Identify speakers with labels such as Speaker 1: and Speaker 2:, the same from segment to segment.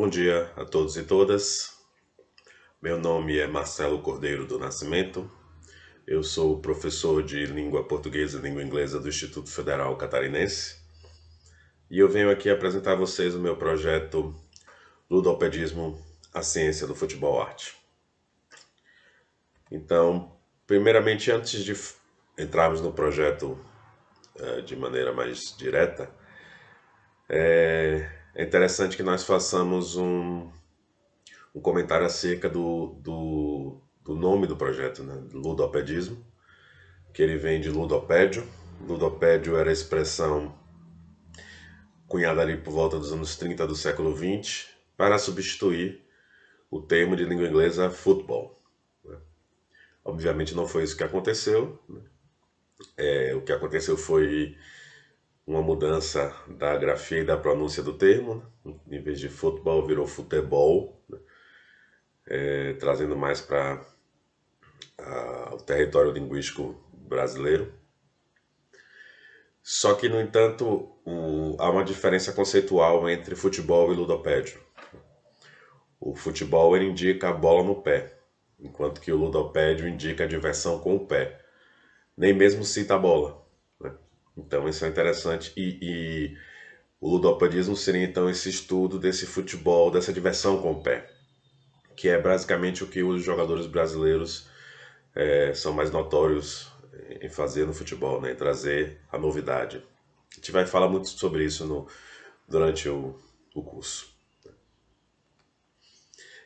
Speaker 1: Bom dia a todos e todas. Meu nome é Marcelo Cordeiro do Nascimento. Eu sou professor de língua portuguesa e língua inglesa do Instituto Federal Catarinense. E eu venho aqui apresentar a vocês o meu projeto Ludopedismo, a ciência do futebol arte. Então, primeiramente, antes de entrarmos no projeto eh, de maneira mais direta, é, é interessante que nós façamos um, um comentário acerca do, do, do nome do projeto, né? ludopedismo, que ele vem de ludopédio. Ludopédio era a expressão cunhada ali por volta dos anos 30 do século 20 para substituir o termo de língua inglesa futebol. Né? Obviamente não foi isso que aconteceu. Né? É, o que aconteceu foi uma mudança da grafia e da pronúncia do termo, né? em vez de futebol virou futebol, né? é, trazendo mais para o território linguístico brasileiro. Só que, no entanto, o, há uma diferença conceitual entre futebol e ludopédio. O futebol ele indica a bola no pé, enquanto que o ludopédio indica a diversão com o pé. Nem mesmo cita a bola. Então isso é interessante. E, e o ludopedismo seria então esse estudo desse futebol, dessa diversão com o pé, que é basicamente o que os jogadores brasileiros é, são mais notórios em fazer no futebol, né? em trazer a novidade. A gente vai falar muito sobre isso no, durante o, o curso.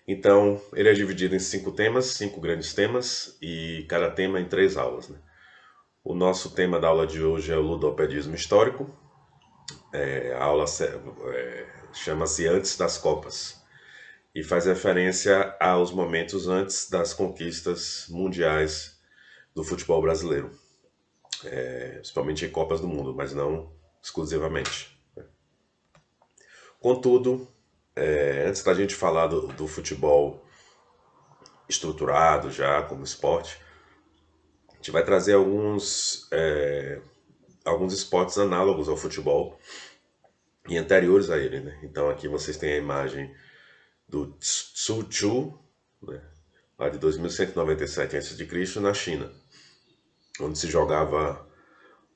Speaker 1: Então, ele é dividido em cinco temas, cinco grandes temas, e cada tema em três aulas. Né? O nosso tema da aula de hoje é o ludopedismo histórico. É, a aula é, chama-se Antes das Copas e faz referência aos momentos antes das conquistas mundiais do futebol brasileiro, é, principalmente em Copas do Mundo, mas não exclusivamente. Contudo, é, antes da gente falar do, do futebol estruturado já como esporte, gente vai trazer alguns, é, alguns esportes análogos ao futebol e anteriores a ele. Né? Então aqui vocês têm a imagem do Tsu Chu, né? lá de 2197 a.C., na China, onde se jogava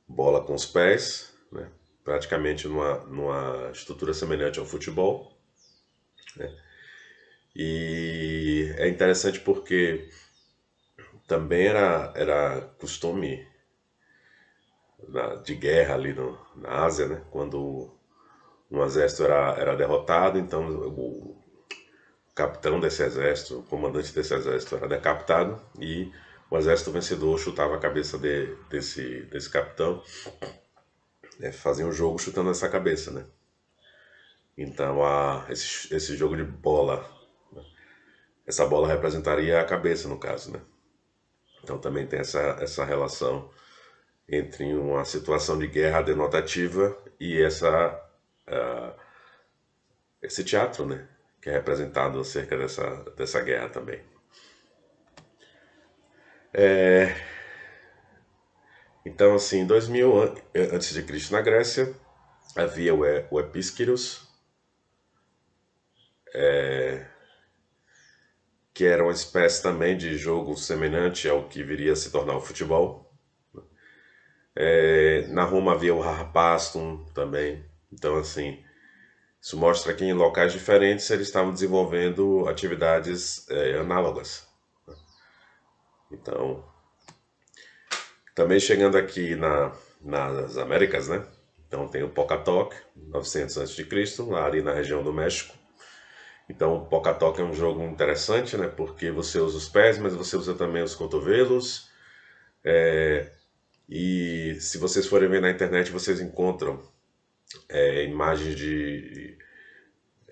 Speaker 1: bola com os pés, né? praticamente numa, numa estrutura semelhante ao futebol. Né? E é interessante porque também era, era costume na, de guerra ali no, na Ásia, né? Quando um exército era, era derrotado, então o, capitão desse exército, o comandante desse exército era decapitado e o exército vencedor chutava a cabeça de, desse, desse capitão, né? fazia um jogo chutando essa cabeça, né? Então, a, esse, esse jogo de bola, né? essa bola representaria a cabeça, no caso, né? Então também tem essa, essa relação entre uma situação de guerra denotativa e essa uh, esse teatro, né, que é representado acerca dessa dessa guerra também. É... Então, assim, em 2000 antes de Cristo na Grécia havia o, o é que era uma espécie também de jogo semelhante ao que viria a se tornar o futebol. Né? É, na Roma havia o Harpastum também. Então, assim, isso mostra que em locais diferentes eles estavam desenvolvendo atividades é, análogas. Né? Então, também chegando aqui na, nas Américas, né? Então tem o Pocatoc, 900 a.C., lá ali na região do México. Então, o Poca Toca é um jogo interessante, né? Porque você usa os pés, mas você usa também os cotovelos. É... E se vocês forem ver na internet, vocês encontram é, imagens de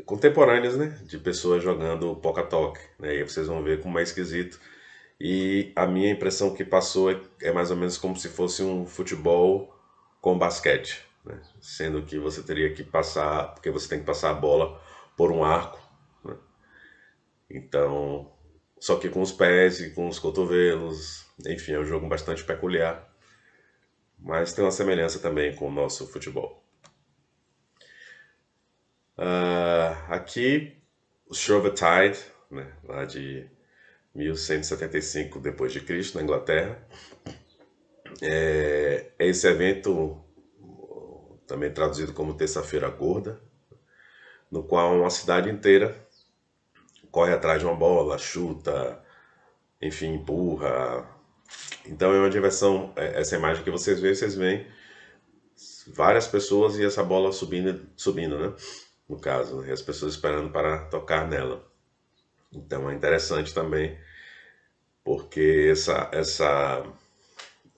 Speaker 1: contemporâneas, né? De pessoas jogando Poca Toca. Né? E vocês vão ver como é esquisito. E a minha impressão que passou é, é mais ou menos como se fosse um futebol com basquete, né? sendo que você teria que passar, porque você tem que passar a bola por um arco então, só que com os pés e com os cotovelos, enfim, é um jogo bastante peculiar, mas tem uma semelhança também com o nosso futebol. Uh, aqui, o Tide, né, lá de 1175 depois de Cristo na Inglaterra. É, é, esse evento também traduzido como Terça-feira Gorda, no qual uma cidade inteira corre atrás de uma bola, chuta, enfim, empurra. Então é uma diversão. É, essa imagem que vocês veem, vocês veem várias pessoas e essa bola subindo, subindo, né? No caso, né? e as pessoas esperando para tocar nela. Então é interessante também, porque essa, essa,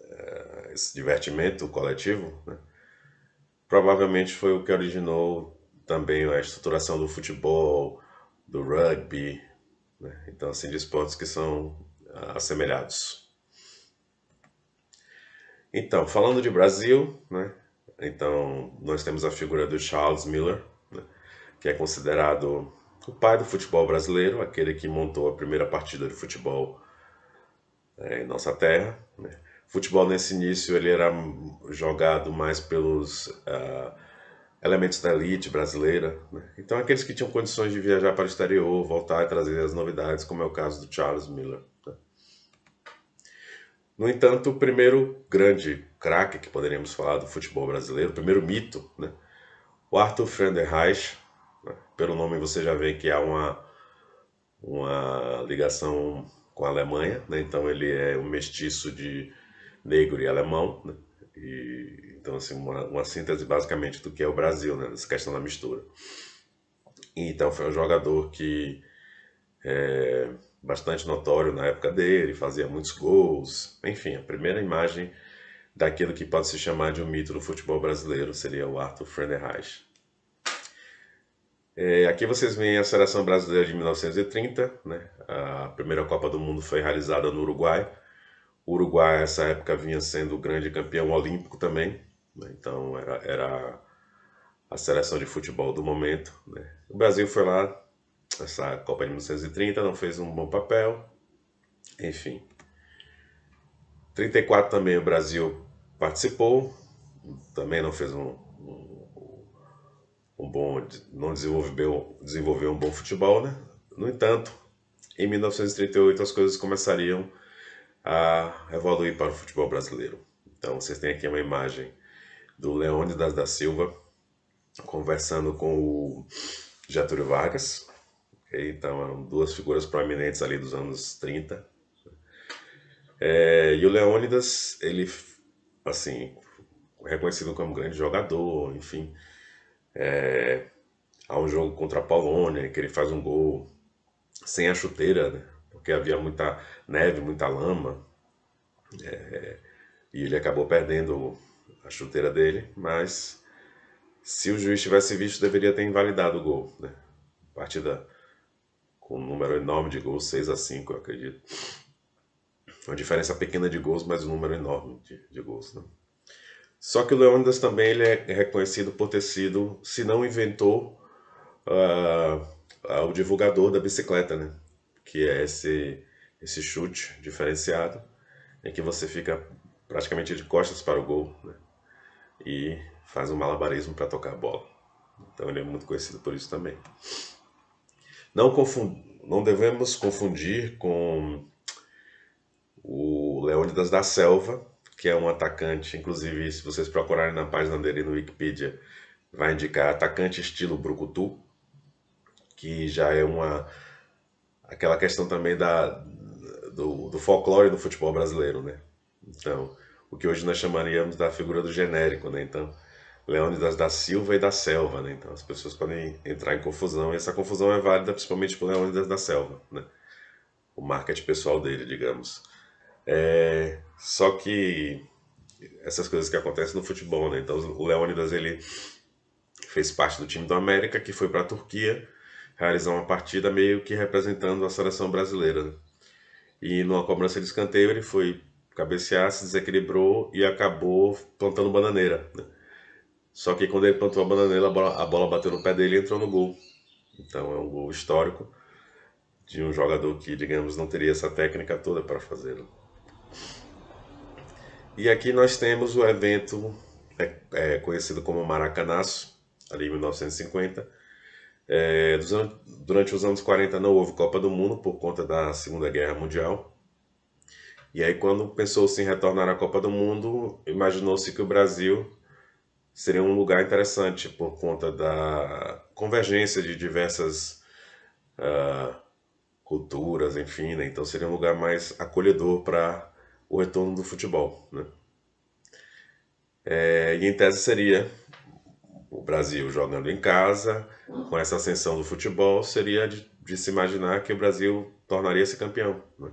Speaker 1: eh, esse divertimento coletivo né? provavelmente foi o que originou também a estruturação do futebol, do rugby. Né? Então, assim, de esportes que são ah, assemelhados. Então, falando de Brasil, né? então nós temos a figura do Charles Miller, né? que é considerado o pai do futebol brasileiro, aquele que montou a primeira partida de futebol é, em nossa terra. Né? Futebol nesse início ele era jogado mais pelos uh, elementos da elite brasileira. Né? Então, aqueles que tinham condições de viajar para o exterior, voltar e trazer as novidades, como é o caso do Charles Miller. Né? No entanto, o primeiro grande craque que poderíamos falar do futebol brasileiro, o primeiro mito, né? o Arthur Frenderreich, né? pelo nome você já vê que há uma, uma ligação com a Alemanha, né? então ele é um mestiço de negro e alemão, né? E, então, assim, uma, uma síntese basicamente do que é o Brasil, né? Essa questão da mistura. Então, foi um jogador que é bastante notório na época dele, fazia muitos gols. Enfim, a primeira imagem daquilo que pode se chamar de um mito do futebol brasileiro seria o Arthur Frederich. É, aqui vocês veem a seleção brasileira de 1930, né? A primeira Copa do Mundo foi realizada no Uruguai o Uruguai, nessa época, vinha sendo o grande campeão olímpico também, né? então era, era a seleção de futebol do momento. Né? O Brasil foi lá, essa Copa de 1930, não fez um bom papel, enfim. 34 também o Brasil participou, também não fez um, um, um bom, não desenvolveu, desenvolveu um bom futebol, né? No entanto, em 1938 as coisas começariam a evoluir para o futebol brasileiro. Então vocês têm aqui uma imagem do Leônidas da Silva conversando com o Getúlio Vargas. Então, duas figuras prominentes ali dos anos 30. É, e o Leônidas, ele, assim, reconhecido como um grande jogador, enfim. É, há um jogo contra a Polônia, que ele faz um gol sem a chuteira, né? porque havia muita neve, muita lama, é, e ele acabou perdendo a chuteira dele, mas se o juiz tivesse visto, deveria ter invalidado o gol. Né? Partida com um número enorme de gols, 6 a 5 eu acredito. Uma diferença pequena de gols, mas um número enorme de, de gols. Né? Só que o Leônidas também ele é reconhecido por ter sido, se não inventou, uh, uh, o divulgador da bicicleta, né? que é esse, esse chute diferenciado, em que você fica praticamente de costas para o gol né? e faz um malabarismo para tocar a bola. Então ele é muito conhecido por isso também. Não, confund... Não devemos confundir com o Leônidas da Selva, que é um atacante, inclusive se vocês procurarem na página dele no Wikipedia, vai indicar atacante estilo Brucutu, que já é uma aquela questão também da, do, do folclore do futebol brasileiro, né? Então, o que hoje nós chamaríamos da figura do genérico, né? Então, Leônidas da Silva e da Selva, né? Então, as pessoas podem entrar em confusão, e essa confusão é válida principalmente por Leônidas da Selva, né? O marketing pessoal dele, digamos. É... Só que essas coisas que acontecem no futebol, né? Então, o Leônidas, ele fez parte do time do América, que foi para a Turquia, realizar uma partida meio que representando a seleção brasileira. Né? E numa cobrança de escanteio ele foi cabecear, se desequilibrou e acabou plantando bananeira. Né? Só que quando ele plantou a bananeira, a bola, a bola bateu no pé dele e entrou no gol. Então é um gol histórico de um jogador que, digamos, não teria essa técnica toda para fazê-lo. Né? E aqui nós temos o evento é, é, conhecido como Maracanaço, ali em 1950, é, durante os anos 40 não houve Copa do Mundo por conta da Segunda Guerra Mundial. E aí, quando pensou-se em retornar à Copa do Mundo, imaginou-se que o Brasil seria um lugar interessante por conta da convergência de diversas uh, culturas, enfim, né? Então seria um lugar mais acolhedor para o retorno do futebol, né? É, e em tese seria o Brasil jogando em casa, com essa ascensão do futebol, seria de, de se imaginar que o Brasil tornaria-se campeão. Né?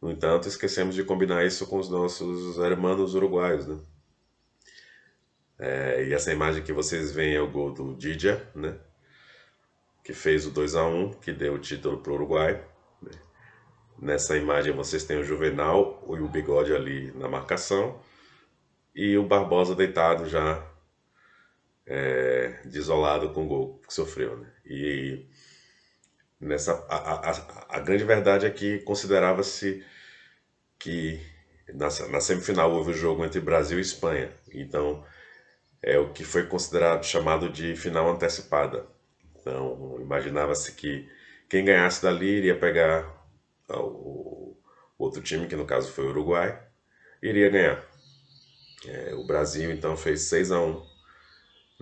Speaker 1: No entanto, esquecemos de combinar isso com os nossos hermanos uruguaios. Né? É, e essa imagem que vocês veem é o gol do Didia, né? que fez o 2 a 1 que deu o título para o Uruguai. Né? Nessa imagem vocês têm o Juvenal e o Bigode ali na marcação, e o Barbosa deitado já é, desolado com o gol que sofreu. Né? E nessa, a, a, a grande verdade é que considerava-se que na, na, semifinal houve o jogo entre Brasil e Espanha. Então é o que foi considerado chamado de final antecipada. Então imaginava-se que quem ganhasse dali iria pegar ah, o, outro time, que no caso foi o Uruguai, iria ganhar. É, o Brasil então fez 6 a 1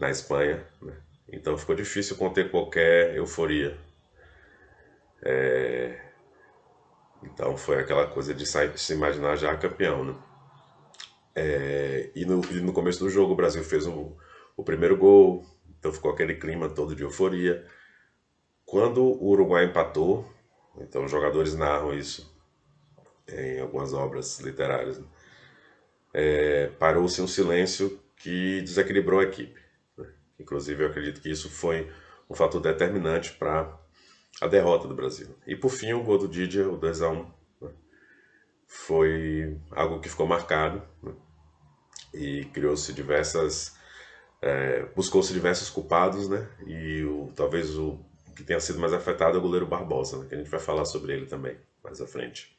Speaker 1: na Espanha, né? então ficou difícil conter qualquer euforia. É... Então foi aquela coisa de se imaginar já campeão. Né? É... E, no, e, no, começo do jogo o Brasil fez o, o primeiro gol, então ficou aquele clima todo de euforia. Quando o Uruguai empatou, então os jogadores narram isso em algumas obras literárias, né? é... parou-se um silêncio que desequilibrou a equipe. Inclusive, eu acredito que isso foi um fator determinante para a derrota do Brasil. E por fim, o gol do Didier, o 2 a 1 né? foi algo que ficou marcado né? e criou-se diversas. É, buscou-se diversos culpados, né? E o, talvez o que tenha sido mais afetado é o goleiro Barbosa, né? que a gente vai falar sobre ele também mais à frente.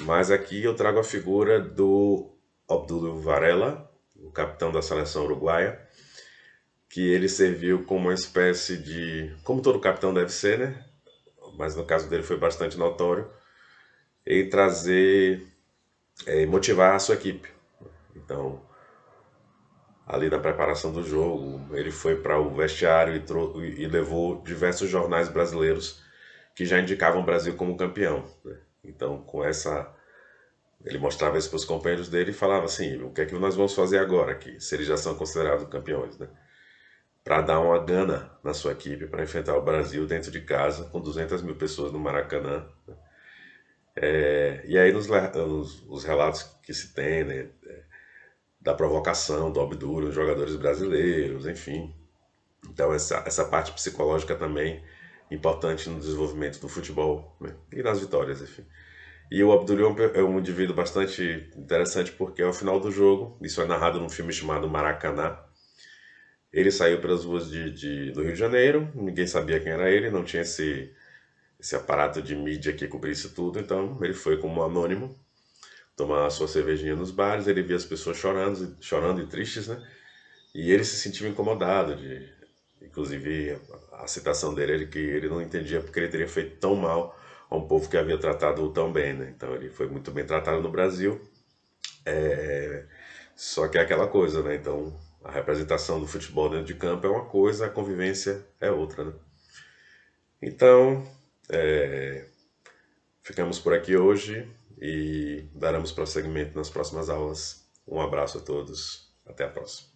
Speaker 1: Mas aqui eu trago a figura do Abdul Varela, o capitão da seleção uruguaia, que ele serviu como uma espécie de, como todo capitão deve ser, né? Mas no caso dele foi bastante notório, em trazer, é, motivar a sua equipe. Então, ali na preparação do jogo, ele foi para o vestiário e, e, levou diversos jornais brasileiros que já indicavam o Brasil como campeão. Né? Então, com essa ele mostrava isso para os companheiros dele e falava assim: o que é que nós vamos fazer agora aqui, se eles já são considerados campeões, né? para dar uma gana na sua equipe para enfrentar o Brasil dentro de casa com 200 mil pessoas no Maracanã. Né? É, e aí nos, nos, relatos que se tem né, é, da provocação do Obduro, os jogadores brasileiros, enfim. Então essa, essa parte psicológica também importante no desenvolvimento do futebol né, e nas vitórias, enfim. E o Abdul é um é indivíduo bastante interessante porque ao final do jogo, isso é narrado num filme chamado Maracanã, ele saiu pelas ruas de, de, do Rio de Janeiro, ninguém sabia quem era ele, não tinha esse, esse aparato de mídia que cobria isso tudo, então ele foi como um anônimo tomar a sua cervejinha nos bares, ele via as pessoas chorando, chorando e tristes, né? E ele se sentiu incomodado, de, inclusive a citação dele é que ele não entendia porque ele teria feito tão mal a um povo que havia tratado tão bem, né? Então ele foi muito bem tratado no Brasil, é... só que é aquela coisa, né? Então a representação do futebol dentro de campo é uma coisa, a convivência é outra. Né? Então, é, ficamos por aqui hoje e daremos prosseguimento nas próximas aulas. Um abraço a todos, até a próxima.